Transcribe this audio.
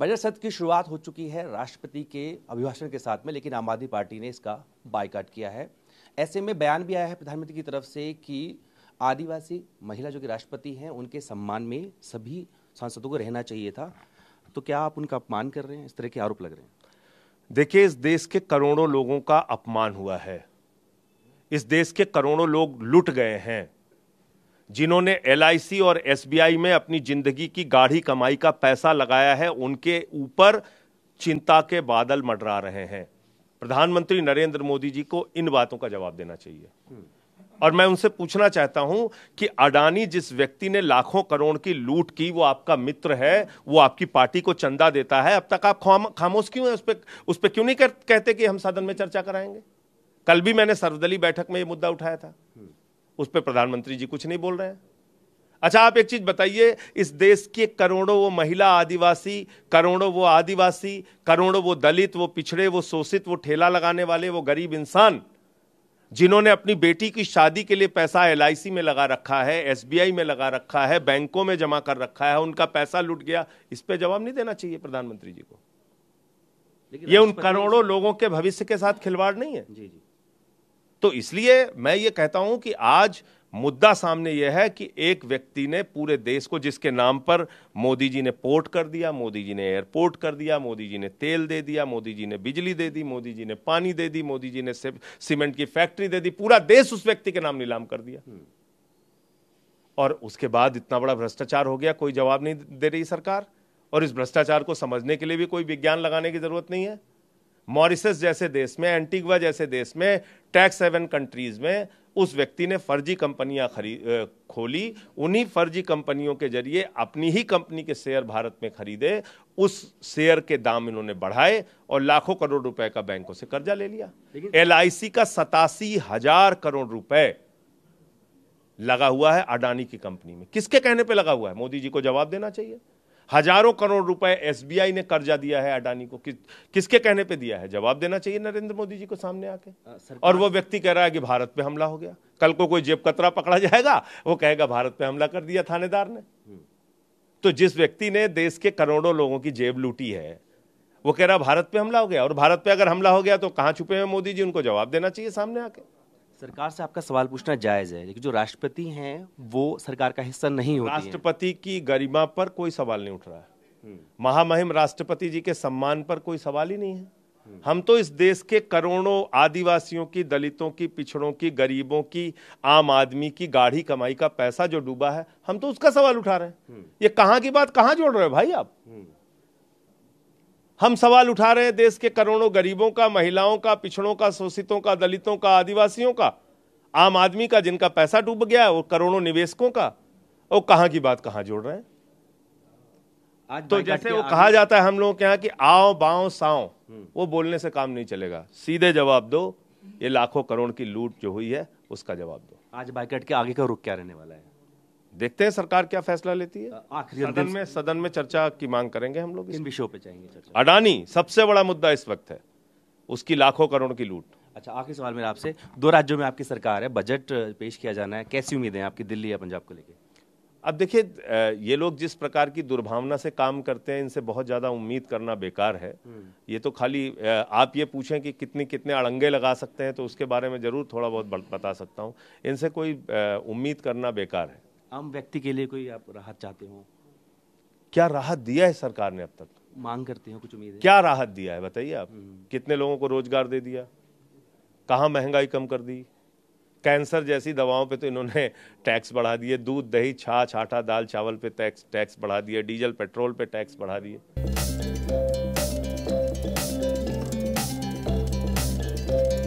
Budget सत्र की शुरुआत हो चुकी है राष्ट्रपति के अभिभाषण के साथ में लेकिन आम आदमी पार्टी ने इसका बायकाट किया है ऐसे में बयान भी आया है प्रधानमंत्री की तरफ से कि आदिवासी महिला जो कि राष्ट्रपति हैं उनके सम्मान में सभी सांसदों को रहना चाहिए था तो क्या आप उनका अपमान कर रहे हैं इस तरह के आरोप लग रहे हैं देखिए इस देश के करोड़ों लोगों का अपमान हुआ है इस देश के करोड़ों लोग लुट गए हैं जिन्होंने एल और एस में अपनी जिंदगी की गाढ़ी कमाई का पैसा लगाया है उनके ऊपर चिंता के बादल मडरा रहे हैं प्रधानमंत्री नरेंद्र मोदी जी को इन बातों का जवाब देना चाहिए और मैं उनसे पूछना चाहता हूं कि अडानी जिस व्यक्ति ने लाखों करोड़ की लूट की वो आपका मित्र है वो आपकी पार्टी को चंदा देता है अब तक आप खामोश क्यों है उस पर उस पर क्यों नहीं कर, कहते कि हम सदन में चर्चा कराएंगे कल भी मैंने सर्वदलीय बैठक में ये मुद्दा उठाया था उस पर प्रधानमंत्री जी कुछ नहीं बोल रहे हैं अच्छा आप एक चीज बताइए इस देश के करोड़ों वो महिला आदिवासी करोड़ों वो आदिवासी करोड़ों वो दलित वो पिछड़े वो शोषित वो ठेला लगाने वाले वो गरीब इंसान जिन्होंने अपनी बेटी की शादी के लिए पैसा एल में लगा रखा है एस में लगा रखा है बैंकों में जमा कर रखा है उनका पैसा लुट गया इस पर जवाब नहीं देना चाहिए प्रधानमंत्री जी को ये उन करोड़ों लोगों के भविष्य के साथ खिलवाड़ नहीं है जी जी तो इसलिए मैं ये कहता हूं कि आज मुद्दा सामने यह है कि एक व्यक्ति ने पूरे देश को जिसके नाम पर मोदी जी ने पोर्ट कर दिया मोदी जी ने एयरपोर्ट कर दिया मोदी जी ने तेल दे दिया मोदी जी ने बिजली दे दी मोदी जी ने पानी दे दी मोदी जी ने सीमेंट की फैक्ट्री दे दी पूरा देश उस व्यक्ति के नाम नीलाम कर दिया हम्म। और उसके बाद इतना बड़ा भ्रष्टाचार हो गया कोई जवाब नहीं दे रही सरकार और इस भ्रष्टाचार को समझने के लिए भी कोई विज्ञान लगाने की जरूरत नहीं है मॉरिसस जैसे देश में एंटीगुआ जैसे देश में टैक्स हेवन कंट्रीज में उस व्यक्ति ने फर्जी कंपनियां खरीद खोली उन्हीं फर्जी कंपनियों के जरिए अपनी ही कंपनी के शेयर भारत में खरीदे उस शेयर के दाम इन्होंने बढ़ाए और लाखों करोड़ रुपए का बैंकों से कर्जा ले लिया एल का सतासी हजार करोड़ रुपए लगा हुआ है अडानी की कंपनी में किसके कहने पे लगा हुआ है मोदी जी को जवाब देना चाहिए हजारों करोड़ रुपए एसबीआई ने कर्जा दिया है अडानी को कि, किसके कहने पे दिया है जवाब देना चाहिए नरेंद्र मोदी जी को सामने आके और वो व्यक्ति कह रहा है कि भारत पे हमला हो गया कल को कोई जेब कतरा पकड़ा जाएगा वो कहेगा भारत पे हमला कर दिया थानेदार ने हम्म। तो जिस व्यक्ति ने देश के करोड़ों लोगों की जेब लूटी है वो कह रहा भारत पे हमला हो गया और भारत पे अगर हमला हो गया तो कहाँ छुपे हैं मोदी जी उनको जवाब देना चाहिए सामने आके सरकार से आपका सवाल पूछना जायज है लेकिन जो राष्ट्रपति हैं वो सरकार का हिस्सा नहीं होते राष्ट्रपति की गरिमा पर कोई सवाल नहीं उठ रहा है महामहिम राष्ट्रपति जी के सम्मान पर कोई सवाल ही नहीं है हम तो इस देश के करोड़ों आदिवासियों की दलितों की पिछड़ों की गरीबों की आम आदमी की गाढ़ी कमाई का पैसा जो डूबा है हम तो उसका सवाल उठा रहे हैं ये कहाँ की बात कहाँ जोड़ रहे हो भाई आप हम सवाल उठा रहे हैं देश के करोड़ों गरीबों का महिलाओं का पिछड़ों का शोषितों का दलितों का आदिवासियों का आम आदमी का जिनका पैसा डूब गया है वो करोड़ों निवेशकों का और कहाँ की बात कहाँ जोड़ रहे हैं आज तो जैसे वो कहा जाता है हम लोगों के यहाँ कि आओ बाओ साओ हम्म। वो बोलने से काम नहीं चलेगा सीधे जवाब दो ये लाखों करोड़ की लूट जो हुई है उसका जवाब दो आज बाइकट के आगे का रुख क्या रहने वाला है देखते हैं सरकार क्या फैसला लेती है आखिरी सदन में सदन में चर्चा की मांग करेंगे हम लोग इन विषयों पे चाहेंगे चर्चा अडानी सबसे बड़ा मुद्दा इस वक्त है उसकी लाखों करोड़ की लूट अच्छा आखिरी सवाल मेरा आपसे दो राज्यों में आपकी सरकार है बजट पेश किया जाना है कैसी उम्मीदें आपकी दिल्ली या पंजाब को लेकर अब देखिए ये लोग जिस प्रकार की दुर्भावना से काम करते हैं इनसे बहुत ज़्यादा उम्मीद करना बेकार है हम्म। ये तो खाली आप ये पूछें कि कितने कितने अड़ंगे लगा सकते हैं तो उसके बारे में ज़रूर थोड़ा बहुत बता सकता हूँ इनसे कोई उम्मीद करना बेकार है आम व्यक्ति के लिए कोई आप राहत चाहते हो क्या राहत दिया है सरकार ने अब तक मांग करते हैं कुछ उम्मीद है क्या राहत दिया है बताइए आप हम्म। कितने लोगों को रोजगार दे दिया कहाँ महंगाई कम कर दी कैंसर जैसी दवाओं पे तो इन्होंने टैक्स बढ़ा दिए दूध दही छाछ आटा दाल चावल पे टैक्स टैक्स बढ़ा दिए डीजल पेट्रोल पे टैक्स बढ़ा दिए